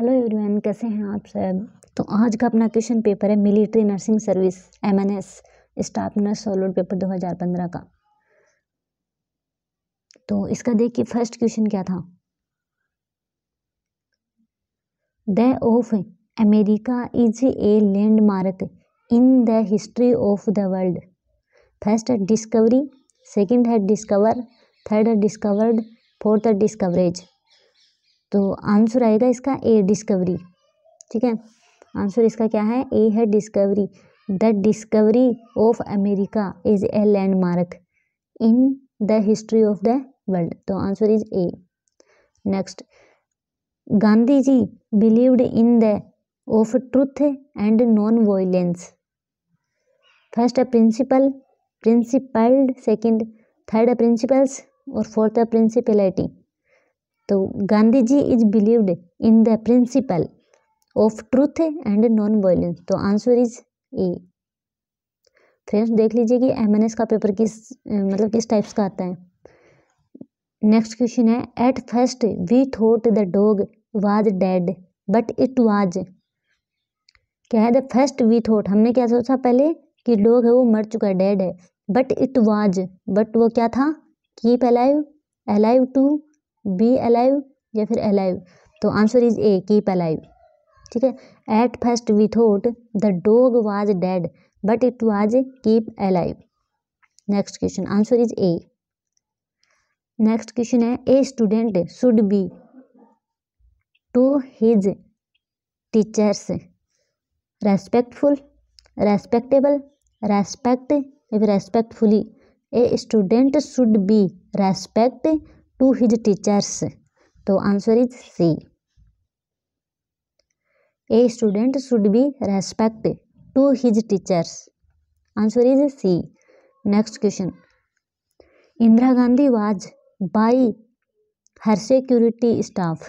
Hello everyone कैसे हैं आप सब तो आज का अपना क्वेश्चन पेपर है military nursing service MNS staff nurse solved paper 2015 का तो इसका देखिए फर्स्ट क्वेश्चन क्या था the of America is a landmark in the history of the world first है डिस्कवरी सेकेंड है डिस्कवर थर्ड है डिस्कवर्ड फोर्थ है डिस्कवरेज तो आंसर आएगा इसका ए डिस्कवरी ठीक है आंसर इसका क्या है ए है discovery the discovery of America is a landmark in the history of the world तो answer is A next Gandhi ji believed in the of truth and non violence first है principle principled second third principles और fourth है principality तो Gandhi ji is believed in the principle of truth and non violence तो answer is A friends देख लीजिए कि M का paper किस मतलब किस टाइप्स का आता है नेक्स्ट क्वेश्चन है at first we thought the dog was dead but it was क्या है द फर्स्ट वी थॉट हमने क्या सोचा पहले कि डॉग है वो मर चुका है डेड है बट इट वाज बट वो क्या था keep alive alive to be alive या फिर अलाइव तो answer is A keep alive ठीक है at first we thought the dog was dead but it was keep alive next question answer is A next question है a student should be to his teachers respectful respectable respect respectfully a student should be respect to his teachers तो answer is C a student should be respect to his teachers answer is C next question Indira Gandhi was by her security staff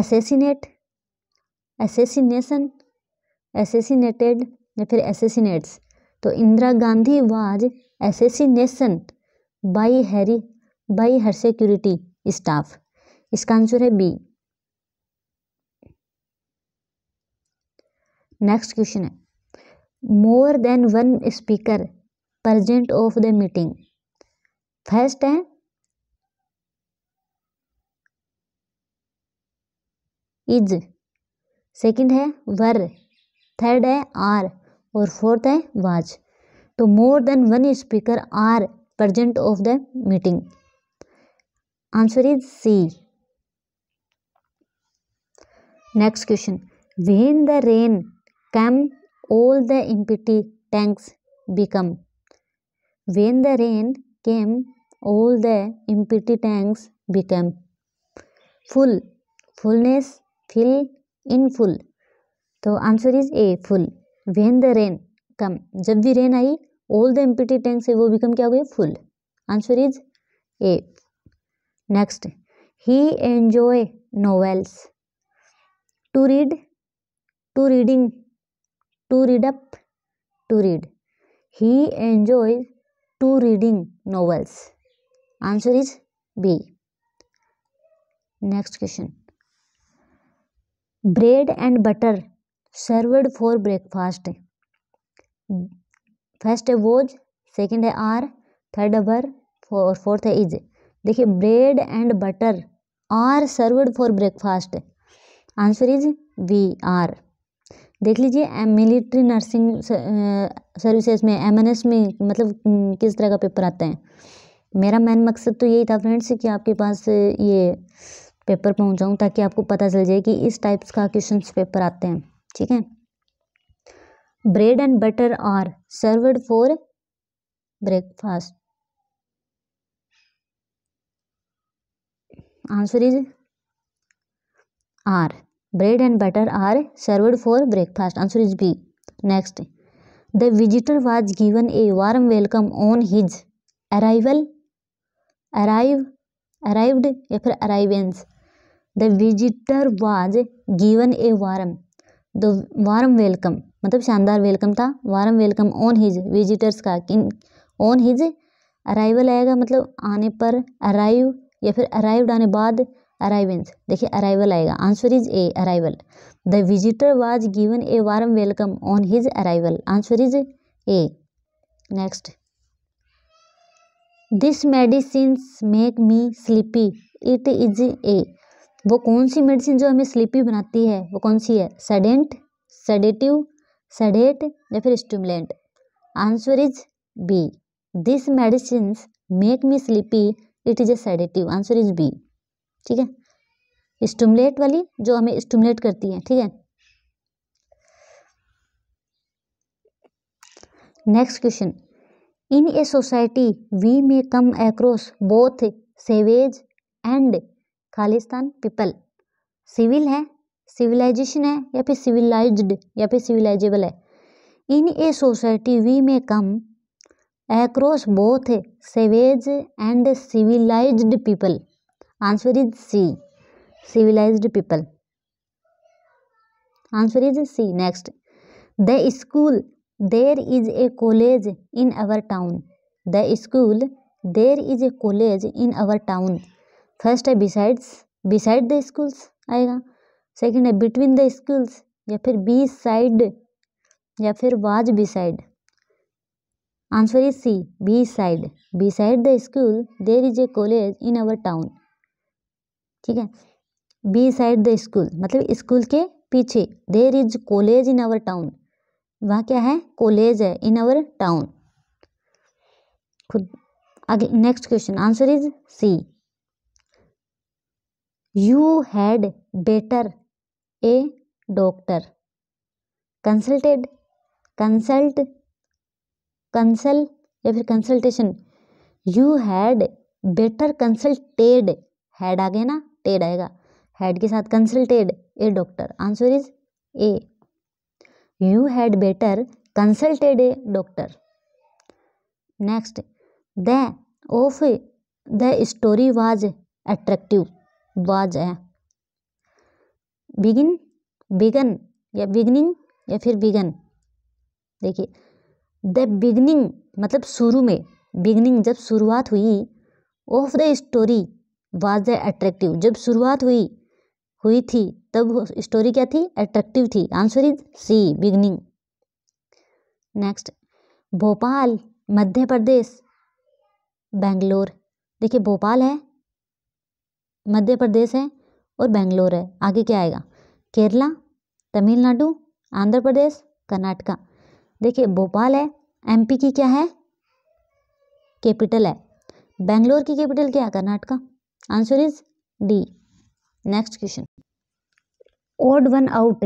assassinate assassination assassinated या फिर assassinates तो Indira Gandhi was assassination by Harry by her security staff इसका answer है B next question है more than one speaker present of the meeting first है is second है were third है are और फोर्थ है वाज तो more than one speaker are present of the meeting answer is C next question when the rain came all the empty tanks become when the rain came all the empty tanks become full fullness fill in full तो answer is A full when the rain come जब भी rain आई all the empty tanks है वो become क्या हो गया full answer is A Next, he enjoy novels. To read, to reading, to read up, to read. He enjoys to reading novels. Answer is B. Next question. Bread and butter served for breakfast. First was, second are, third were, for fourth is. देखिए bread and butter are served for breakfast answer is we are देख लीजिए military nursing services में MNS में मतलब किस तरह का paper आता है मेरा मेन मकसद तो यही था फ्रेंड्स कि आपके पास ये पेपर पहुंचाऊं ताकि आपको पता चल जाए कि इस टाइप्स का क्वेश्चन पेपर आते हैं ठीक है bread and butter are served for breakfast answer is are bread and butter are served for breakfast answer is B next the visitor was given a warm welcome on his arrival arrive arrived या फिर arrivance the visitor was given a warm the warm welcome मतलब शानदार welcome था warm welcome on his visitors का किन on his arrival आएगा मतलब आने पर अराइव या फिर अराइव्ड आने बाद अराइवेंस देखिए अराइवल आएगा answer is A arrival the visitor was given a warm welcome on his arrival answer is A next this medicine make me sleepy it is A वो कौन सी मेडिसिन जो हमें स्लीपी बनाती है वो कौन सी है सडेंट सडेटिव सडेट या फिर stimulant answer is B this medicine make me sleepy it is a sedative answer is B ठीक है स्टूमलेट वाली जो हमें स्टूमलेट करती है ठीक है next question in a society we may come across both savage and खालिस्तान पीपल सिविल है सिविलाइजेशन है या फिर सिविलाइज्ड या फिर सिविलाइजेबल है in a society we may come across both savage and civilized people answer is c civilized people answer is c next the school there is a college in our town the school there is a college in our town first है besides beside the schools आएगा second है between the schools या फिर beside या फिर was beside answer is C beside beside the school there is a college in our town ठीक है beside the school मतलब school के पीछे there is college in our town वहाँ क्या है कॉलेज है इन आवर टाउन खुद आगे next question answer is C you had better a doctor consulted consult consul या फिर consultation you had better consulted had आ गया ना टेड आएगा हैड के साथ consulted a doctor answer is A you had better consulted a doctor next the of the story was attractive was है begin began या बिगनिंग या फिर बिगन देखिए द बिगनिंग मतलब शुरू में बिगनिंग जब शुरुआत हुई of the story was the attractive जब शुरुआत हुई हुई थी तब स्टोरी क्या थी एट्रैक्टिव थी answer is C beginning next Bhopal Madhya Pradesh Bangalore देखिए भोपाल है मध्य प्रदेश है और बेंगलोर है आगे क्या आएगा केरला तमिलनाडु आंध्र प्रदेश कर्नाटका देखिए भोपाल है एमपी की क्या है कैपिटल है बेंगलोर की कैपिटल क्या है Karnataka answer is D next question odd one out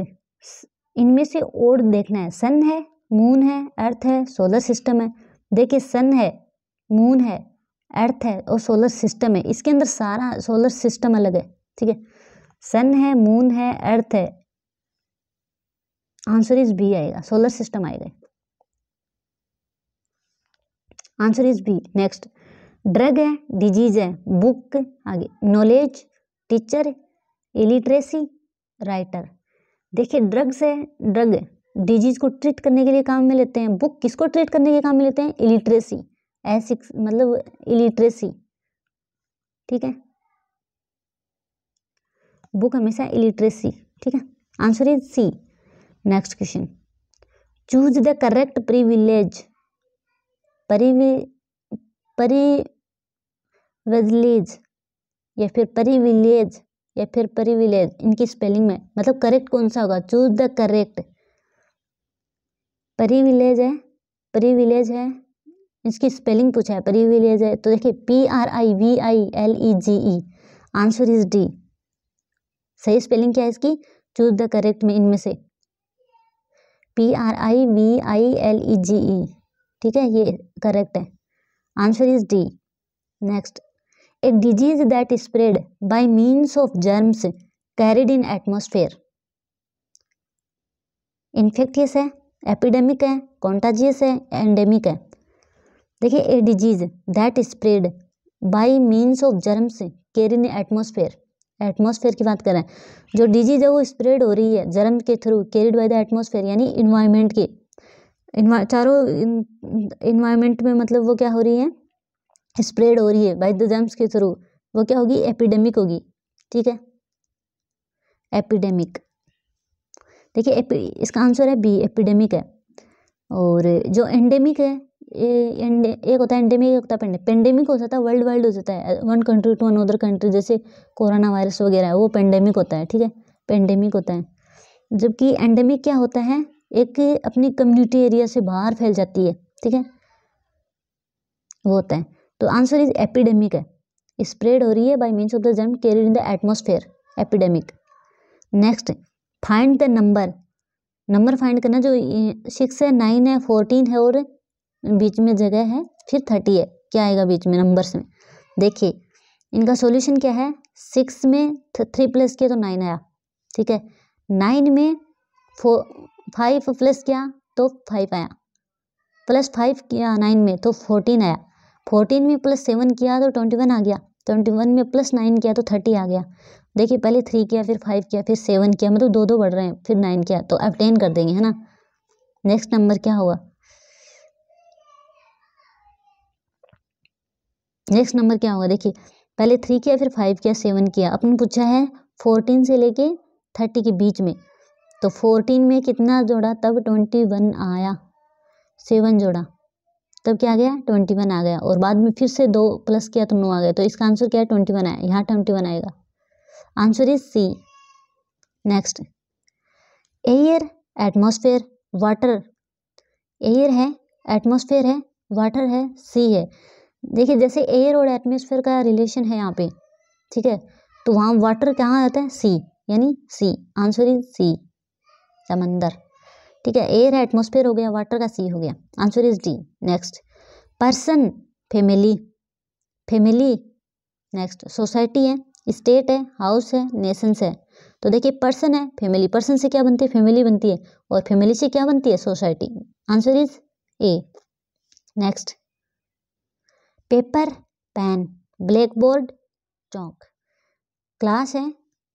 इनमें से ओड देखना है सन है मून है अर्थ है सोलर सिस्टम है देखिए सन है मून है अर्थ है और सोलर सिस्टम है इसके अंदर सारा सोलर सिस्टम अलग है ठीक है सन है मून है अर्थ है आंसर इज बी आएगा सोलर सिस्टम आएगा answer is B next drug है डिजीज है बुक आगे नॉलेज टीचर इलिटरेसी राइटर देखिए ड्रग्स है ड्रग डिजीज को ट्रीट करने के लिए काम में लेते हैं बुक किसको ट्रीट करने के काम में लेते हैं इलिटरेसी ऐसी मतलब इलिटरेसी ठीक है बुक हमेशा इलिटरेसी ठीक है answer is C next question choose the correct privilege privilege या फिर परिविलेज या फिर परिविलेज इनकी स्पेलिंग में मतलब करेक्ट कौन सा होगा चूज द करेक्ट परिविलेज है परिविलेज है इसकी स्पेलिंग पूछा है परिविलेज है तो देखिए P R I V I L E G E answer is D सही स्पेलिंग क्या है इसकी चूज द करेक्ट में इनमें से P R I V I L E G E ठीक है ये करेक्ट है answer is D next a disease that spread by means of germs carried in atmosphere infectious है एपिडेमिक है कॉन्टाजियस है एंडेमिक है देखिए a disease that spread by means of germs carried in atmosphere atmosphere की बात करें जो disease है वो स्प्रेड हो रही है जर्म के through carried by the atmosphere यानी इन्वायरमेंट के चारों इन्वायरमेंट में मतलब वो क्या हो रही है स्प्रेड हो रही है बाई द जम्स के थ्रू वो क्या होगी एपिडेमिक होगी ठीक है एपिडेमिक देखिए इसका आंसर है बी एपिडेमिक है और जो एंडेमिक है एंडे एक होता है एंडेमिक एक होता है पेंडेमिक हो जाता है वर्ल्ड वाइड हो जाता है one country to another country जैसे कोरोना वायरस वगैरह है वो पेंडेमिक होता है ठीक है पेंडेमिक होता है जबकि एंडेमिक क्या होता है एक अपनी कम्युनिटी एरिया से बाहर फैल जाती है ठीक है वो होता है तो आंसर इज एपिडेमिक है स्प्रेड हो रही है by means of the germ carried in the atmosphere epidemic next find the number number find करना जो सिक्स है नाइन है फोर्टीन है और बीच में जगह है फिर थर्टी है क्या आएगा बीच में नंबर्स में देखिए इनका सॉल्यूशन क्या है सिक्स में थ्री प्लस किया तो नाइन आया ठीक है नाइन में फोर फाइव प्लस किया तो फाइव आया प्लस फाइव किया नाइन में तो फोर्टीन आया फोर्टीन में प्लस सेवन किया तो ट्वेंटी वन आ गया ट्वेंटी वन में प्लस नाइन किया तो थर्टी आ गया देखिए पहले थ्री किया फिर फाइव किया फिर सेवन किया मतलब दो दो बढ़ रहे हैं फिर नाइन किया तो आप टेन कर देंगे है ना नेक्स्ट नंबर क्या होगा नेक्स्ट नंबर क्या होगा देखिए पहले थ्री किया फिर फाइव किया सेवन किया अपन पूछा है फोर्टीन से लेके थर्टी के बीच में तो फोर्टीन में कितना जोड़ा तब ट्वेंटी वन आया सेवन जोड़ा तब क्या आ गया ट्वेंटी वन आ गया और बाद में फिर से दो प्लस किया तो नौ आ गया तो इसका आंसर क्या है ट्वेंटी वन आया यहाँ ट्वेंटी वन आएगा answer is C next air atmosphere water air है एटमोसफेयर है वाटर है सी है देखिए जैसे एयर और एटमोसफेयर का रिलेशन है यहाँ पे ठीक है तो वहाँ वाटर कहाँ आता है सी यानी सी आंसर इज सी समंदर ठीक है एयर है एटमोसफेयर हो गया वाटर का सी हो गया answer is D next person family family next society है स्टेट है हाउस है नेशंस है तो देखिए पर्सन है फैमिली पर्सन से क्या बनती है फैमिली बनती है और फैमिली से क्या बनती है society answer is A next paper pen blackboard chalk class है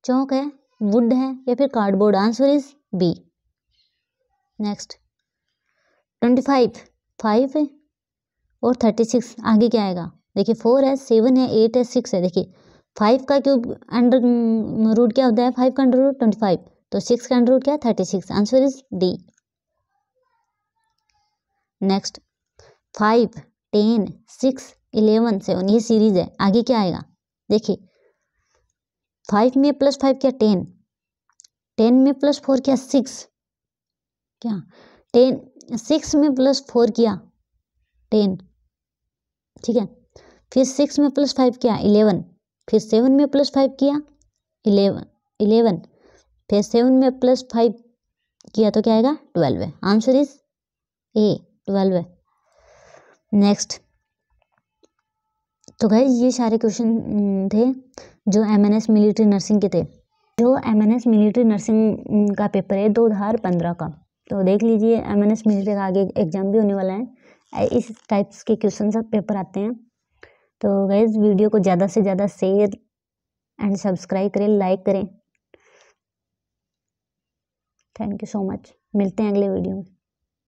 चौक है वुड है या फिर cardboard answer is B next twenty five five और थर्टी सिक्स आगे क्या आएगा देखिए फोर है सेवन है एट है सिक्स है देखिए फाइव का क्यूब अंडर रूट क्या होता है फाइव का अंडर रूट ट्वेंटी फाइव तो सिक्स का अंडर रूट क्या thirty six answer is D next five ten six eleven seven ये सीरीज है आगे क्या आएगा देखिए फाइव में प्लस फाइव क्या टेन टेन में प्लस फोर किया सिक्स क्या टेन सिक्स में प्लस फोर किया टेन ठीक है फिर सिक्स में प्लस फाइव किया इलेवन फिर सेवन में प्लस फाइव किया इलेवन इलेवन फिर सेवन में प्लस फाइव किया तो क्या आएगा ट्वेल्व है आंसर इज ए ट्वेल्व है नेक्स्ट तो गए ये सारे क्वेश्चन थे जो M N S military nursing के थे जो M N S military nursing का पेपर है दो हज़ार पंद्रह का तो देख लीजिए एम एन एस मिलिट्री का आगे एग्ज़ाम भी होने वाला है इस टाइप्स के क्वेश्चन सब पेपर आते हैं तो गैस वीडियो को ज़्यादा से ज़्यादा शेयर एंड सब्सक्राइब करें लाइक करें थैंक यू सो मच मिलते हैं अगले वीडियो में